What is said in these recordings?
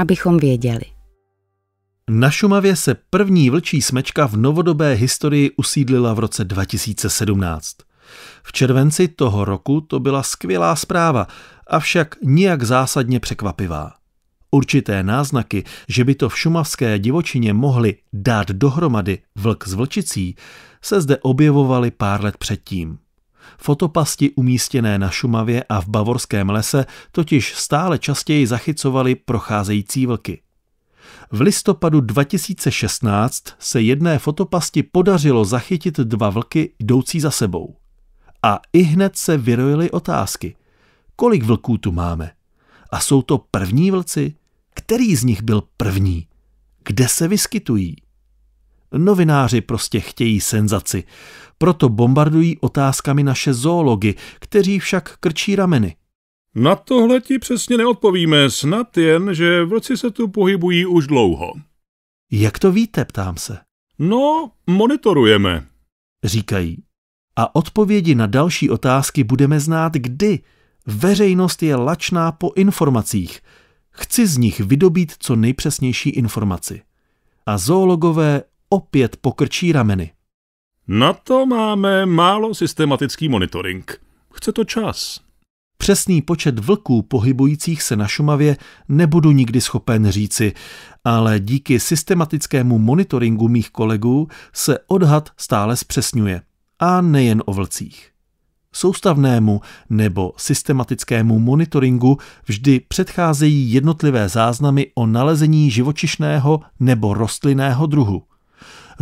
abychom věděli. Na Šumavě se první vlčí smečka v novodobé historii usídlila v roce 2017. V červenci toho roku to byla skvělá zpráva, avšak nijak zásadně překvapivá. Určité náznaky, že by to v šumavské divočině mohli dát dohromady vlk s vlčicí, se zde objevovaly pár let předtím. Fotopasti umístěné na Šumavě a v bavorském lese totiž stále častěji zachycovaly procházející vlky. V listopadu 2016 se jedné fotopasti podařilo zachytit dva vlky jdoucí za sebou. A i hned se vyrojily otázky. Kolik vlků tu máme? A jsou to první vlci? Který z nich byl první? Kde se vyskytují? Novináři prostě chtějí senzaci, proto bombardují otázkami naše zoology, kteří však krčí rameny. Na tohle ti přesně neodpovíme, snad jen, že vlci se tu pohybují už dlouho. Jak to víte, ptám se. No, monitorujeme. Říkají. A odpovědi na další otázky budeme znát kdy. Veřejnost je lačná po informacích. Chci z nich vydobít co nejpřesnější informaci. A zoologové opět pokrčí rameny. Na to máme málo systematický monitoring. Chce to čas. Přesný počet vlků pohybujících se na Šumavě nebudu nikdy schopen říci, ale díky systematickému monitoringu mých kolegů se odhad stále zpřesňuje. A nejen o vlcích. Soustavnému nebo systematickému monitoringu vždy předcházejí jednotlivé záznamy o nalezení živočišného nebo rostlinného druhu.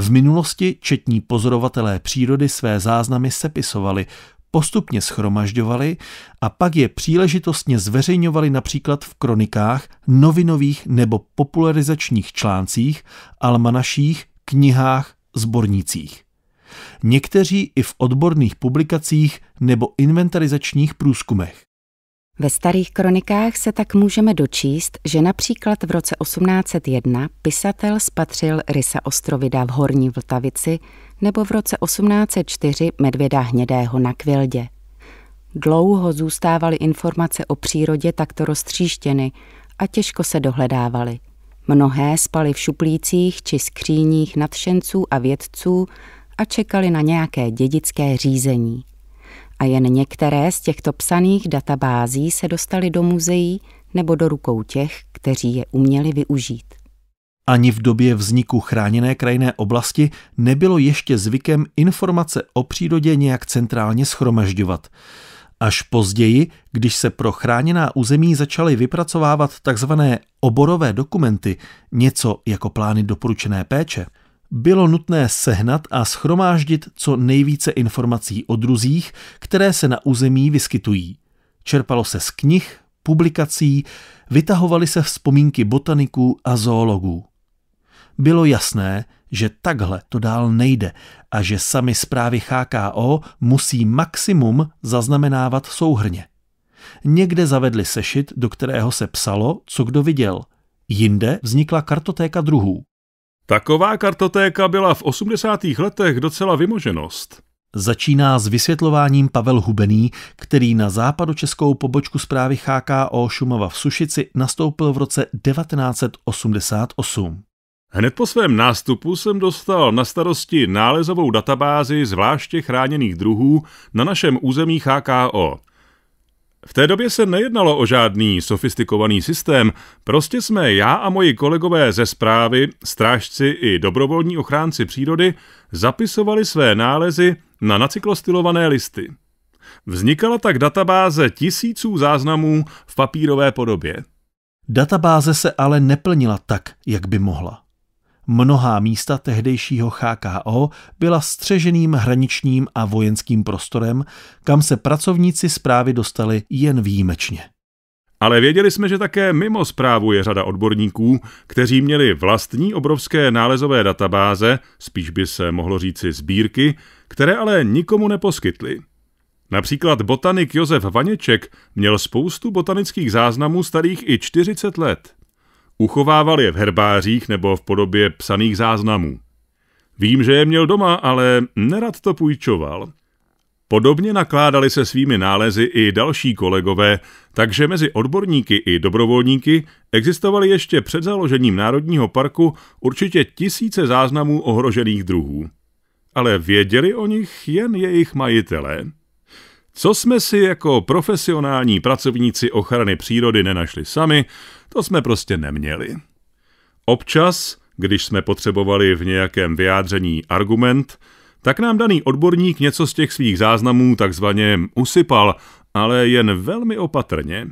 V minulosti četní pozorovatelé přírody své záznamy sepisovali, postupně schromažďovali a pak je příležitostně zveřejňovali například v kronikách, novinových nebo popularizačních článcích, almanaších, knihách, sbornících, Někteří i v odborných publikacích nebo inventarizačních průzkumech. Ve starých kronikách se tak můžeme dočíst, že například v roce 1801 pisatel spatřil rysa Ostrovida v Horní Vltavici nebo v roce 1804 medvěda hnědého na Kvildě. Dlouho zůstávaly informace o přírodě takto roztříštěny a těžko se dohledávaly. Mnohé spaly v šuplících či skříních nadšenců a vědců a čekali na nějaké dědické řízení a jen některé z těchto psaných databází se dostaly do muzeí nebo do rukou těch, kteří je uměli využít. Ani v době vzniku chráněné krajinné oblasti nebylo ještě zvykem informace o přírodě nějak centrálně schromažďovat. Až později, když se pro chráněná území začaly vypracovávat tzv. oborové dokumenty, něco jako plány doporučené péče, bylo nutné sehnat a schromáždit co nejvíce informací o druzích, které se na území vyskytují. Čerpalo se z knih, publikací, vytahovaly se vzpomínky botaniků a zoologů. Bylo jasné, že takhle to dál nejde a že sami zprávy HKO musí maximum zaznamenávat souhrně. Někde zavedli sešit, do kterého se psalo, co kdo viděl. Jinde vznikla kartotéka druhů. Taková kartotéka byla v 80. letech docela vymoženost. Začíná s vysvětlováním Pavel Hubený, který na západu českou pobočku zprávy HKO Šumava v Sušici nastoupil v roce 1988. Hned po svém nástupu jsem dostal na starosti nálezovou databázi zvláště chráněných druhů na našem území HKO. V té době se nejednalo o žádný sofistikovaný systém, prostě jsme já a moji kolegové ze zprávy, strážci i dobrovolní ochránci přírody zapisovali své nálezy na nacyklostylované listy. Vznikala tak databáze tisíců záznamů v papírové podobě. Databáze se ale neplnila tak, jak by mohla. Mnohá místa tehdejšího HKO byla střeženým hraničním a vojenským prostorem, kam se pracovníci zprávy dostali jen výjimečně. Ale věděli jsme, že také mimo zprávu je řada odborníků, kteří měli vlastní obrovské nálezové databáze, spíš by se mohlo říci sbírky, které ale nikomu neposkytli. Například botanik Josef Vaněček měl spoustu botanických záznamů starých i 40 let. Uchovával je v herbářích nebo v podobě psaných záznamů. Vím, že je měl doma, ale nerad to půjčoval. Podobně nakládali se svými nálezy i další kolegové, takže mezi odborníky i dobrovolníky existovaly ještě před založením Národního parku určitě tisíce záznamů ohrožených druhů. Ale věděli o nich jen jejich majitelé. Co jsme si jako profesionální pracovníci ochrany přírody nenašli sami, to jsme prostě neměli. Občas, když jsme potřebovali v nějakém vyjádření argument, tak nám daný odborník něco z těch svých záznamů takzvaně usypal, ale jen velmi opatrně.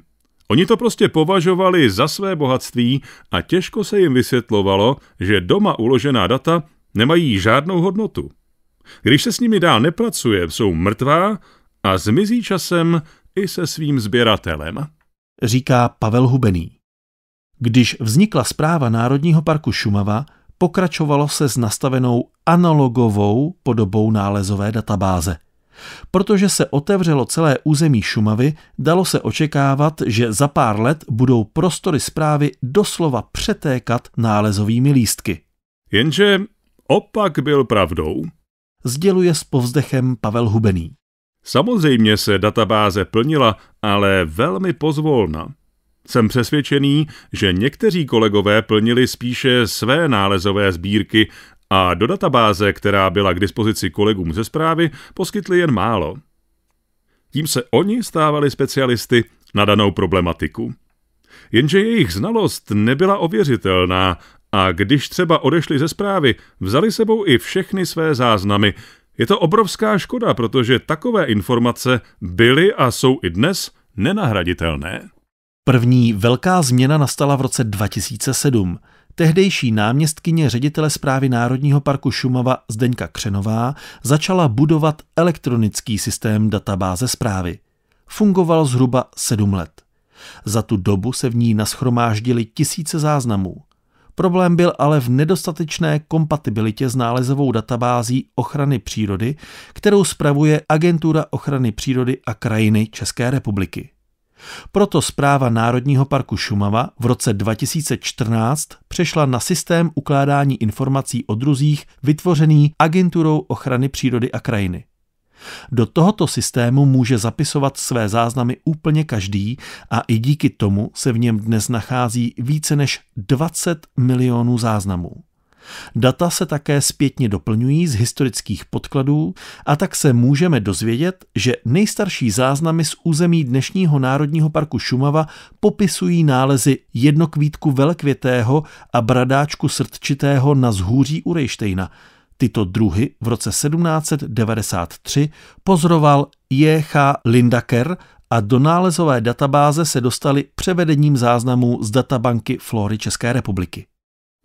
Oni to prostě považovali za své bohatství a těžko se jim vysvětlovalo, že doma uložená data nemají žádnou hodnotu. Když se s nimi dál nepracuje, jsou mrtvá a zmizí časem i se svým sběratelem, říká Pavel Hubený. Když vznikla zpráva Národního parku Šumava, pokračovalo se s nastavenou analogovou podobou nálezové databáze. Protože se otevřelo celé území Šumavy, dalo se očekávat, že za pár let budou prostory zprávy doslova přetékat nálezovými lístky. Jenže opak byl pravdou, sděluje s povzdechem Pavel Hubený. Samozřejmě se databáze plnila, ale velmi pozvolna. Jsem přesvědčený, že někteří kolegové plnili spíše své nálezové sbírky a do databáze, která byla k dispozici kolegům ze zprávy, poskytli jen málo. Tím se oni stávali specialisty na danou problematiku. Jenže jejich znalost nebyla ověřitelná a když třeba odešli ze zprávy, vzali sebou i všechny své záznamy – je to obrovská škoda, protože takové informace byly a jsou i dnes nenahraditelné. První velká změna nastala v roce 2007. Tehdejší náměstkyně ředitele zprávy Národního parku Šumava Zdeňka Křenová začala budovat elektronický systém databáze zprávy. Fungoval zhruba sedm let. Za tu dobu se v ní naschromáždili tisíce záznamů. Problém byl ale v nedostatečné kompatibilitě s nálezovou databází ochrany přírody, kterou spravuje Agentura ochrany přírody a krajiny České republiky. Proto zpráva Národního parku Šumava v roce 2014 přešla na systém ukládání informací o druzích vytvořený Agenturou ochrany přírody a krajiny. Do tohoto systému může zapisovat své záznamy úplně každý a i díky tomu se v něm dnes nachází více než 20 milionů záznamů. Data se také zpětně doplňují z historických podkladů a tak se můžeme dozvědět, že nejstarší záznamy z území dnešního Národního parku Šumava popisují nálezy jednokvítku velkvětého a bradáčku srdčitého na zhůří u Rejštejna – Tyto druhy v roce 1793 pozoroval J.H. Lindaker a do nálezové databáze se dostali převedením záznamů z databanky Flory České republiky.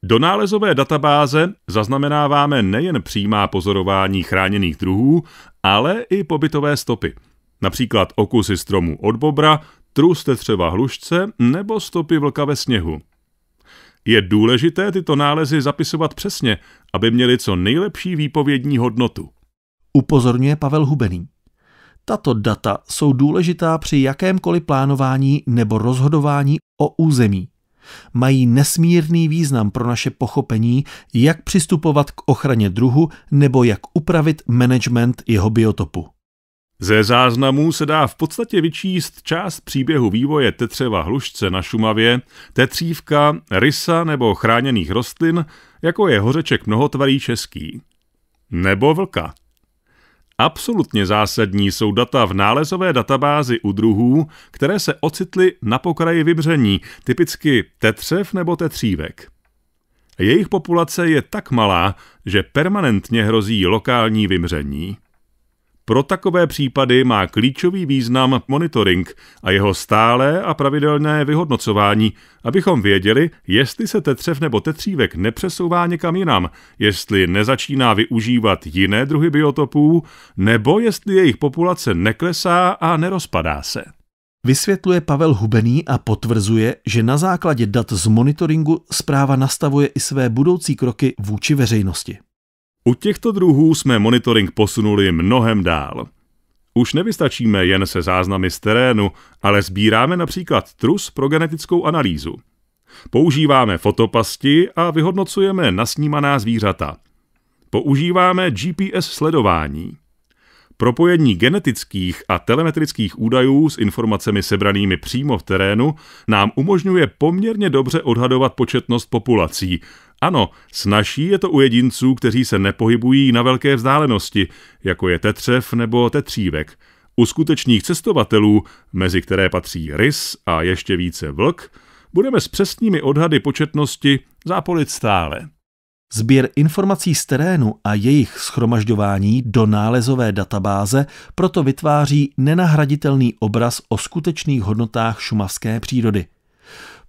Do nálezové databáze zaznamenáváme nejen přímá pozorování chráněných druhů, ale i pobytové stopy. Například okusy stromů od bobra, trůste třeba hlušce nebo stopy vlka ve sněhu. Je důležité tyto nálezy zapisovat přesně, aby měly co nejlepší výpovědní hodnotu. Upozorňuje Pavel Hubený. Tato data jsou důležitá při jakémkoliv plánování nebo rozhodování o území. Mají nesmírný význam pro naše pochopení, jak přistupovat k ochraně druhu nebo jak upravit management jeho biotopu. Ze záznamů se dá v podstatě vyčíst část příběhu vývoje tetřeva hlušce na Šumavě, tetřívka, rysa nebo chráněných rostlin, jako je hořeček mnohotvarý český. Nebo vlka. Absolutně zásadní jsou data v nálezové databázi u druhů, které se ocitly na pokraji vybření, typicky tetřev nebo tetřívek. Jejich populace je tak malá, že permanentně hrozí lokální vymření. Pro takové případy má klíčový význam monitoring a jeho stálé a pravidelné vyhodnocování, abychom věděli, jestli se tetřev nebo tetřívek nepřesouvá někam jinam, jestli nezačíná využívat jiné druhy biotopů, nebo jestli jejich populace neklesá a nerozpadá se. Vysvětluje Pavel Hubený a potvrzuje, že na základě dat z monitoringu zpráva nastavuje i své budoucí kroky vůči veřejnosti. U těchto druhů jsme monitoring posunuli mnohem dál. Už nevystačíme jen se záznamy z terénu, ale sbíráme například trus pro genetickou analýzu. Používáme fotopasti a vyhodnocujeme nasnímaná zvířata. Používáme GPS sledování. Propojení genetických a telemetrických údajů s informacemi sebranými přímo v terénu nám umožňuje poměrně dobře odhadovat početnost populací, ano, snaží je to u jedinců, kteří se nepohybují na velké vzdálenosti, jako je tetřev nebo tetřívek. U skutečných cestovatelů, mezi které patří rys a ještě více vlk, budeme s přesnými odhady početnosti zápolit stále. Sběr informací z terénu a jejich schromažďování do nálezové databáze proto vytváří nenahraditelný obraz o skutečných hodnotách šumavské přírody.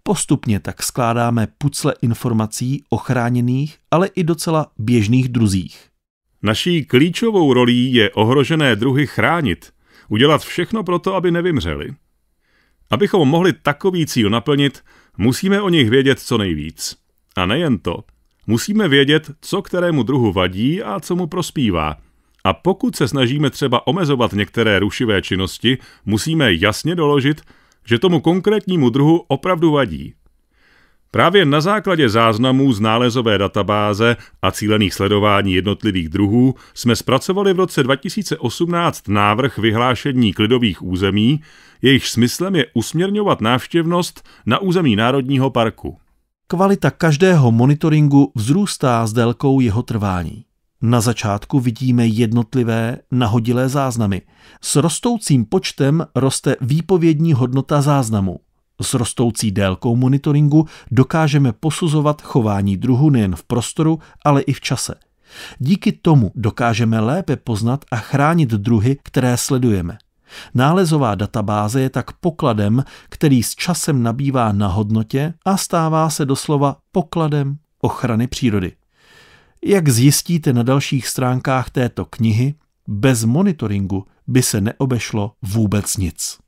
Postupně tak skládáme pucle informací o chráněných, ale i docela běžných druzích. Naší klíčovou rolí je ohrožené druhy chránit, udělat všechno proto, aby nevymřeli. Abychom mohli takový cíl naplnit, musíme o nich vědět co nejvíc. A nejen to, musíme vědět, co kterému druhu vadí a co mu prospívá. A pokud se snažíme třeba omezovat některé rušivé činnosti, musíme jasně doložit, že tomu konkrétnímu druhu opravdu vadí. Právě na základě záznamů z nálezové databáze a cílených sledování jednotlivých druhů jsme zpracovali v roce 2018 návrh vyhlášení klidových území, jejichž smyslem je usměrňovat návštěvnost na území Národního parku. Kvalita každého monitoringu vzrůstá s délkou jeho trvání. Na začátku vidíme jednotlivé nahodilé záznamy. S rostoucím počtem roste výpovědní hodnota záznamu. S rostoucí délkou monitoringu dokážeme posuzovat chování druhu nejen v prostoru, ale i v čase. Díky tomu dokážeme lépe poznat a chránit druhy, které sledujeme. Nálezová databáze je tak pokladem, který s časem nabývá na hodnotě a stává se doslova pokladem ochrany přírody. Jak zjistíte na dalších stránkách této knihy, bez monitoringu by se neobešlo vůbec nic.